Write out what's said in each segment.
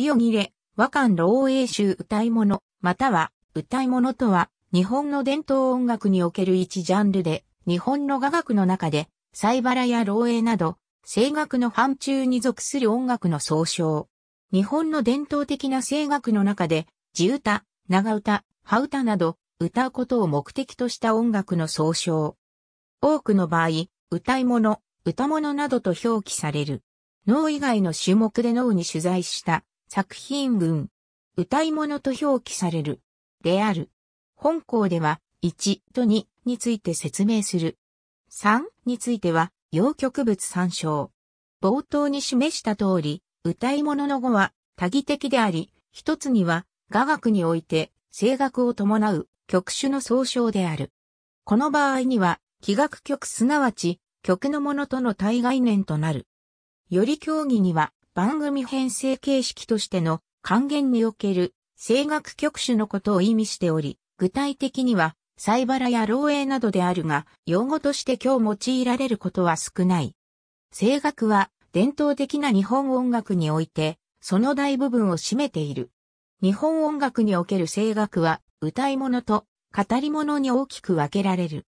イオ切れ、和漢老英集歌い物、または、歌い物とは、日本の伝統音楽における一ジャンルで、日本の雅楽の中で、サイバラや老英など、声楽の範疇に属する音楽の総称。日本の伝統的な声楽の中で、地歌、長歌、羽歌など、歌うことを目的とした音楽の総称。多くの場合、歌い物、歌物などと表記される。脳以外の種目で脳に取材した作品群、歌い物と表記される、である。本校では、1と2について説明する。3については、要曲物参照。冒頭に示した通り、歌い物の語は多義的であり、一つには、雅楽において、声楽を伴う曲種の総称である。この場合には、器楽曲すなわち、曲のものとの対概念となる。より競技には、番組編成形式としての還元における声楽曲種のことを意味しており、具体的には、サイバラや漏洩などであるが、用語として今日用いられることは少ない。声楽は、伝統的な日本音楽において、その大部分を占めている。日本音楽における声楽は、歌い物と語り物に大きく分けられる。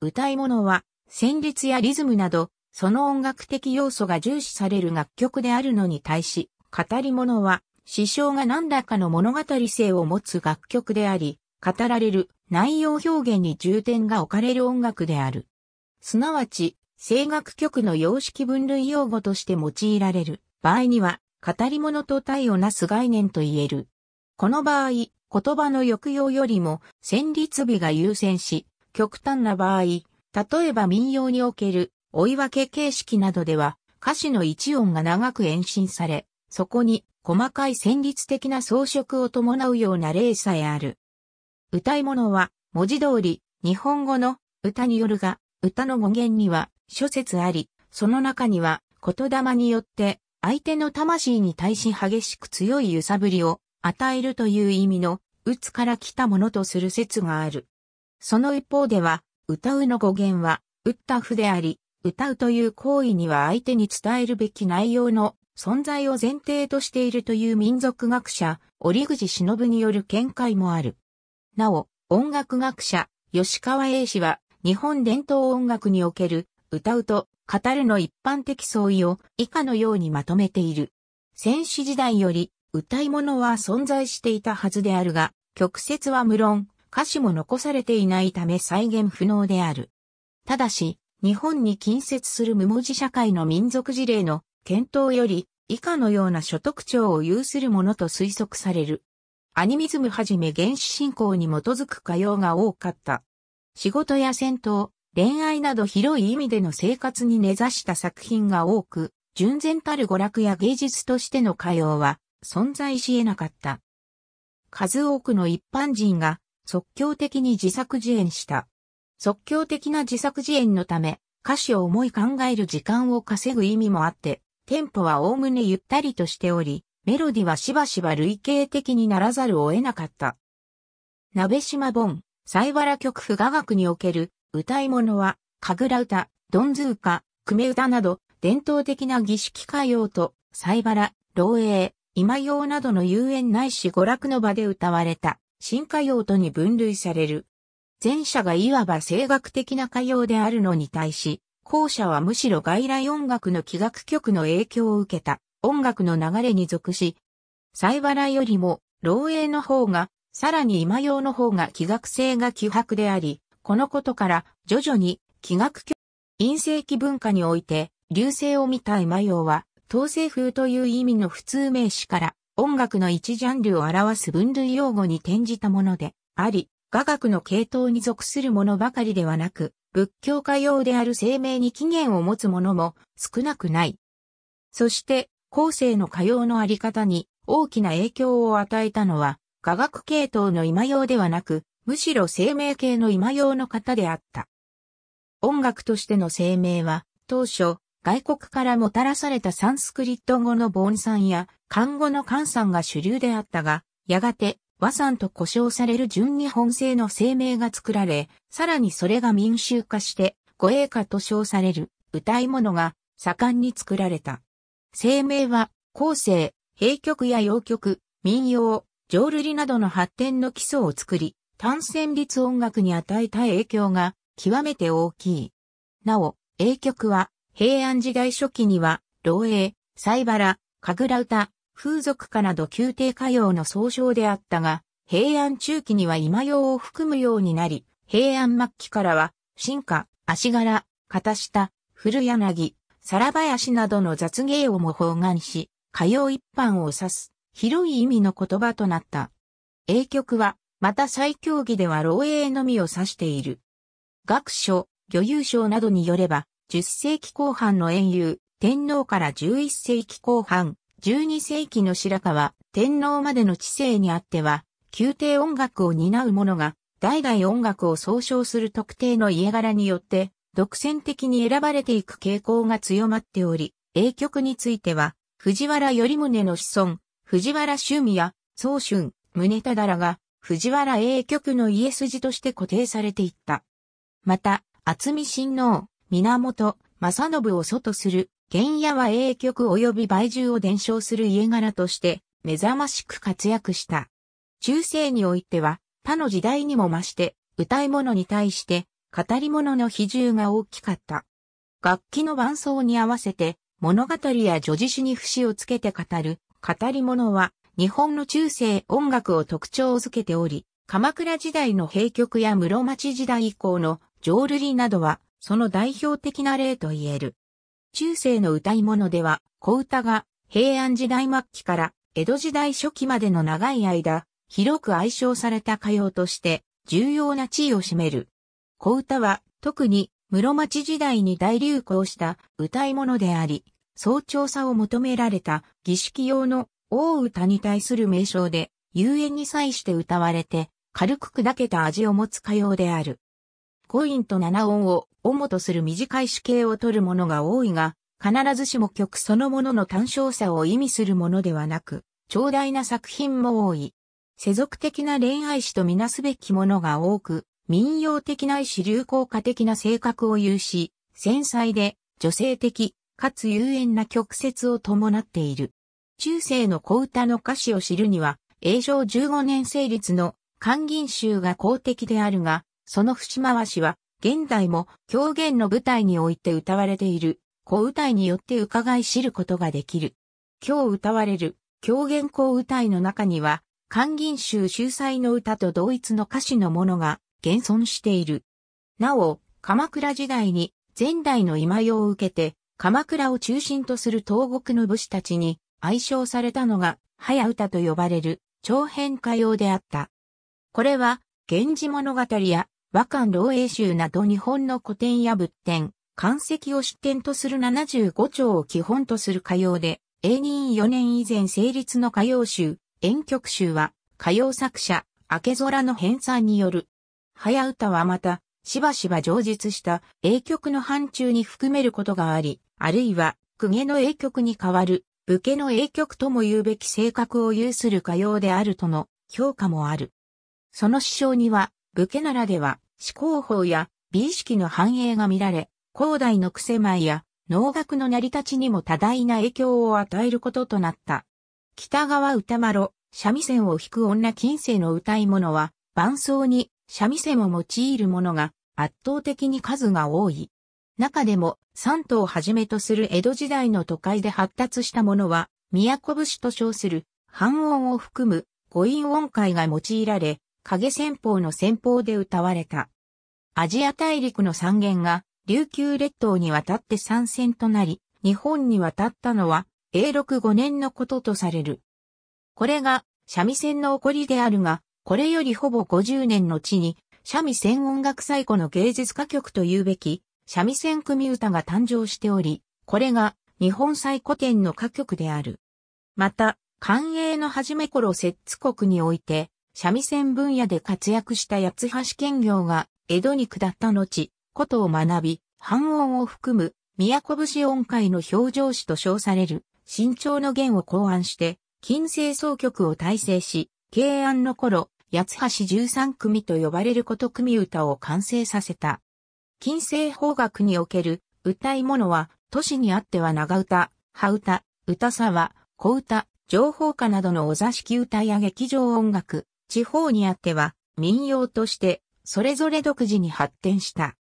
歌い物は、旋律やリズムなど、その音楽的要素が重視される楽曲であるのに対し、語り物は、詩章が何らかの物語性を持つ楽曲であり、語られる内容表現に重点が置かれる音楽である。すなわち、声楽曲の様式分類用語として用いられる場合には、語り物と対をなす概念と言える。この場合、言葉の抑揚よりも旋律美が優先し、極端な場合、例えば民謡における追い分け形式などでは、歌詞の一音が長く延伸され、そこに細かい旋律的な装飾を伴うような例さえある。歌い物は、文字通り、日本語の歌によるが、歌の語源には諸説あり、その中には言霊によって相手の魂に対し激しく強い揺さぶりを与えるという意味の打つから来たものとする説がある。その一方では、歌うの語源は、打った符であり、歌うという行為には相手に伝えるべき内容の存在を前提としているという民族学者、折口忍による見解もある。なお、音楽学者、吉川英氏は、日本伝統音楽における、歌うと、語るの一般的相違を以下のようにまとめている。戦死時代より、歌い物は存在していたはずであるが、曲折は無論、歌詞も残されていないため再現不能である。ただし、日本に近接する無文字社会の民族事例の検討より以下のような所得庁を有するものと推測される。アニミズムはじめ原始信仰に基づく歌謡が多かった。仕事や戦闘、恋愛など広い意味での生活に根ざした作品が多く、純然たる娯楽や芸術としての歌謡は存在し得なかった。数多くの一般人が即興的に自作自演した即興的な自作自演のため、歌詞を思い考える時間を稼ぐ意味もあって、テンポはおおむねゆったりとしており、メロディはしばしば類型的にならざるを得なかった。鍋島本、西原曲譜雅楽における歌い物は、神楽歌、ドンズーカ、久米歌など、伝統的な儀式歌謡と、西原、老栄、今用などの遊園ないし娯楽の場で歌われた、新歌謡とに分類される。前者がいわば声楽的な歌謡であるのに対し、後者はむしろ外来音楽の器楽曲の影響を受けた音楽の流れに属し、サイバラよりも、漏洩の方が、さらに今用の方が器楽性が希薄であり、このことから徐々に器楽曲、陰性期文化において、流星を見た今用は、統制風という意味の普通名詞から、音楽の一ジャンルを表す分類用語に転じたもので、あり、雅楽の系統に属するものばかりではなく、仏教家用である生命に起源を持つものも少なくない。そして、後世の歌謡のあり方に大きな影響を与えたのは、雅楽系統の今用ではなく、むしろ生命系の今用の方であった。音楽としての生命は、当初、外国からもたらされたサンスクリット語のボンさんや、漢語の漢さんが主流であったが、やがて和算と呼称される純日本製の声明が作られ、さらにそれが民衆化して、護衛歌と称される歌い物が盛んに作られた。声明は、後世、平曲や洋曲、民謡、浄瑠璃などの発展の基礎を作り、単旋律音楽に与えた影響が極めて大きい。なお、英曲は平安時代初期には、漏洩、西原、神楽歌、風俗家など宮廷歌謡の総称であったが、平安中期には今用を含むようになり、平安末期からは、進化、足柄、片下、古柳、皿林などの雑芸をも包含し、歌謡一般を指す、広い意味の言葉となった。英曲は、また最強儀では漏洩のみを指している。学書、女優賞などによれば、10世紀後半の英遊、天皇から11世紀後半、12世紀の白河天皇までの治世にあっては、宮廷音楽を担う者が、代々音楽を総称する特定の家柄によって、独占的に選ばれていく傾向が強まっており、英曲については、藤原頼宗の子孫、藤原俊美や、宗春、宗忠らが、藤原英曲の家筋として固定されていった。また、厚見親王、源正信を祖とする玄野は英曲及び梅獣を伝承する家柄として目覚ましく活躍した。中世においては他の時代にも増して歌い物に対して語り物の比重が大きかった。楽器の伴奏に合わせて物語や叙事詩に節をつけて語る語り物は日本の中世音楽を特徴づけており、鎌倉時代の平曲や室町時代以降の浄瑠璃などはその代表的な例と言える。中世の歌い物では、小歌が平安時代末期から江戸時代初期までの長い間、広く愛称された歌謡として重要な地位を占める。小歌は特に室町時代に大流行した歌い物であり、早朝さを求められた儀式用の大歌に対する名称で、遊園に際して歌われて、軽く砕けた味を持つ歌謡である。コインと七音を主とする短い主形を取るものが多いが、必ずしも曲そのものの単調さを意味するものではなく、長大な作品も多い。世俗的な恋愛史とみなすべきものが多く、民謡的な意思流行歌的な性格を有し、繊細で女性的、かつ雄縁な曲折を伴っている。中世の小歌の歌詞を知るには、永正15年成立の勧銀集が公的であるが、その節回しは、現代も狂言の舞台において歌われている、う、歌いによって伺い知ることができる。今日歌われる狂言う。歌いの中には、勘銀衆秀才の歌と同一の歌詞のものが現存している。なお、鎌倉時代に前代の今世を受けて、鎌倉を中心とする東国の武士たちに愛称されたのが、早歌と呼ばれる長編歌謡であった。これは、源氏物語や和漢老英集など日本の古典や仏典、漢籍を出典とする75条を基本とする歌謡で、永仁4年以前成立の歌謡集、演曲集は、歌謡作者、明空の編纂による。早歌はまた、しばしば上述した英曲の範疇に含めることがあり、あるいは、公家の英曲に代わる、武家の英曲とも言うべき性格を有する歌謡であるとの評価もある。その師匠には、武家ならでは、思考法や美意識の繁栄が見られ、広大の癖前や能楽の成り立ちにも多大な影響を与えることとなった。北川歌丸、三味線を弾く女近世の歌い物は、伴奏に三味線を用いるものが圧倒的に数が多い。中でも、三都をはじめとする江戸時代の都会で発達したものは、都節と称する、半音を含む五音音階が用いられ、影戦法の戦法で歌われた。アジア大陸の三元が琉球列島に渡って参戦となり、日本に渡ったのは永禄5年のこととされる。これが三味線の起こりであるが、これよりほぼ50年の地に、三味線音楽最古の芸術歌曲というべき、三味線組歌が誕生しており、これが日本最古典の歌曲である。また、官営の初め頃摂津国において、三味線分野で活躍した八橋兼業が江戸に下った後、ことを学び、半音を含む、都節音階の表情詞と称される、新潮の弦を考案して、近世奏曲を体制し、慶安の頃、八橋十三組と呼ばれること組歌を完成させた。近世方角における歌い物は、都市にあっては長歌、羽歌、歌沢、小歌、情報歌などのお座敷歌や劇場音楽、地方にあっては民謡としてそれぞれ独自に発展した。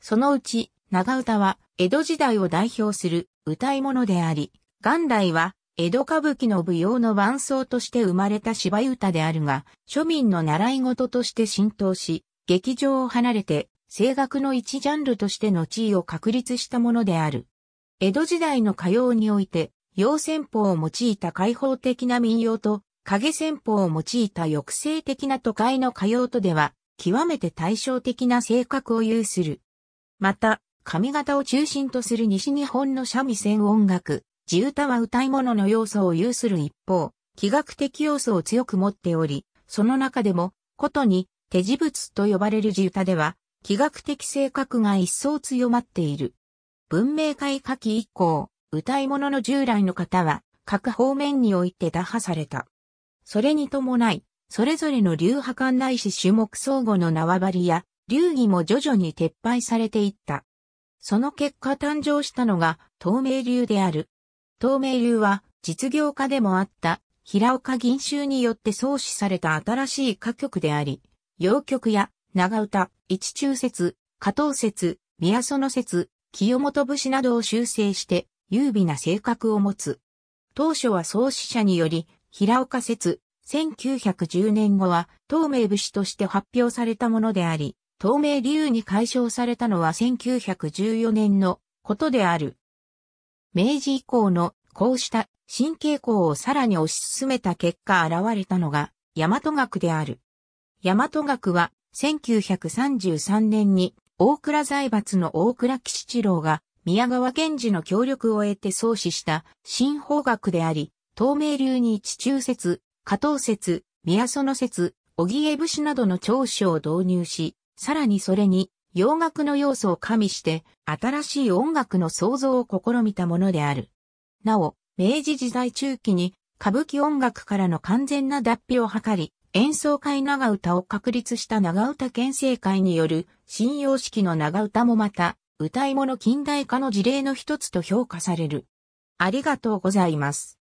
そのうち長唄は江戸時代を代表する歌い物であり、元来は江戸歌舞伎の舞踊の伴奏として生まれた芝居歌であるが、庶民の習い事として浸透し、劇場を離れて声楽の一ジャンルとしての地位を確立したものである。江戸時代の歌謡において、洋戦法を用いた開放的な民謡と影戦法を用いた抑制的な都会の歌謡とでは、極めて対照的な性格を有する。また、髪型を中心とする西日本の三味線音楽、地歌は歌い物の要素を有する一方、気学的要素を強く持っており、その中でも、ことに、手事物と呼ばれる地歌では、気学的性格が一層強まっている。文明開化期以降、歌い物の従来の方は、各方面において打破された。それに伴い、それぞれの流派館内史種目相互の縄張りや、流儀も徐々に撤廃されていった。その結果誕生したのが、透明流である。透明流は、実業家でもあった、平岡銀州によって創始された新しい歌曲であり、洋曲や、長唄、一中説、加藤説、宮園説、清本節などを修正して、優美な性格を持つ。当初は創始者により、平岡説、1910年後は、東名武士として発表されたものであり、東名流に解消されたのは1914年のことである。明治以降のこうした新傾向をさらに推し進めた結果現れたのが大和学である。大和学は1933年に大倉財閥の大倉吉次郎が宮川源氏の協力を得て創始した新法学であり、東明流に地中説、加藤説、宮園説、小木江節などの長所を導入し、さらにそれに洋楽の要素を加味して新しい音楽の創造を試みたものである。なお、明治時代中期に歌舞伎音楽からの完全な脱皮を図り、演奏会長唄を確立した長唄県政会による信用式の長唄もまた、歌い物近代化の事例の一つと評価される。ありがとうございます。